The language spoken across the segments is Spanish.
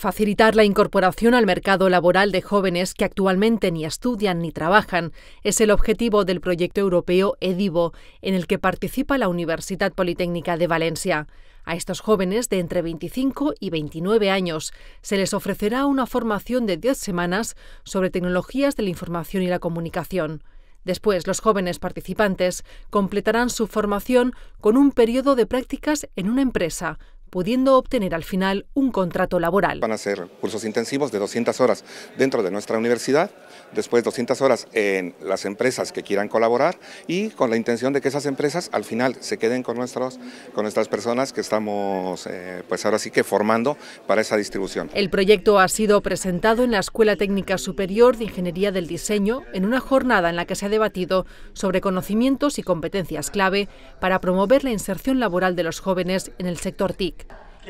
Facilitar la incorporación al mercado laboral de jóvenes que actualmente ni estudian ni trabajan es el objetivo del proyecto europeo EDIVO, en el que participa la Universidad Politécnica de Valencia. A estos jóvenes de entre 25 y 29 años se les ofrecerá una formación de 10 semanas sobre tecnologías de la información y la comunicación. Después, los jóvenes participantes completarán su formación con un periodo de prácticas en una empresa, pudiendo obtener al final un contrato laboral. Van a ser cursos intensivos de 200 horas dentro de nuestra universidad, después 200 horas en las empresas que quieran colaborar y con la intención de que esas empresas al final se queden con, nuestros, con nuestras personas que estamos eh, pues ahora sí que formando para esa distribución. El proyecto ha sido presentado en la Escuela Técnica Superior de Ingeniería del Diseño en una jornada en la que se ha debatido sobre conocimientos y competencias clave para promover la inserción laboral de los jóvenes en el sector TIC.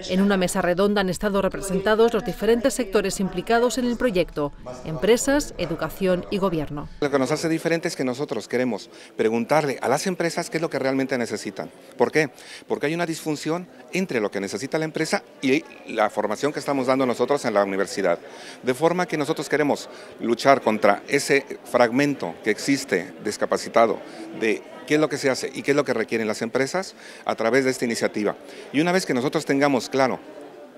En una mesa redonda han estado representados los diferentes sectores implicados en el proyecto, empresas, educación y gobierno. Lo que nos hace diferente es que nosotros queremos preguntarle a las empresas qué es lo que realmente necesitan. ¿Por qué? Porque hay una disfunción entre lo que necesita la empresa y la formación que estamos dando nosotros en la universidad. De forma que nosotros queremos luchar contra ese fragmento que existe discapacitado de ¿Qué es lo que se hace y qué es lo que requieren las empresas a través de esta iniciativa? Y una vez que nosotros tengamos claro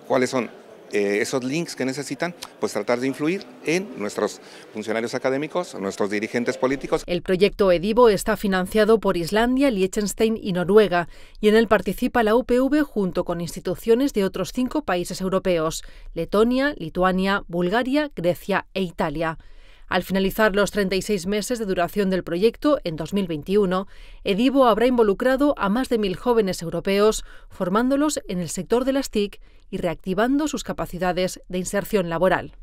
cuáles son eh, esos links que necesitan, pues tratar de influir en nuestros funcionarios académicos, nuestros dirigentes políticos. El proyecto Edivo está financiado por Islandia, Liechtenstein y Noruega, y en él participa la UPV junto con instituciones de otros cinco países europeos, Letonia, Lituania, Bulgaria, Grecia e Italia. Al finalizar los 36 meses de duración del proyecto, en 2021, Edivo habrá involucrado a más de mil jóvenes europeos, formándolos en el sector de las TIC y reactivando sus capacidades de inserción laboral.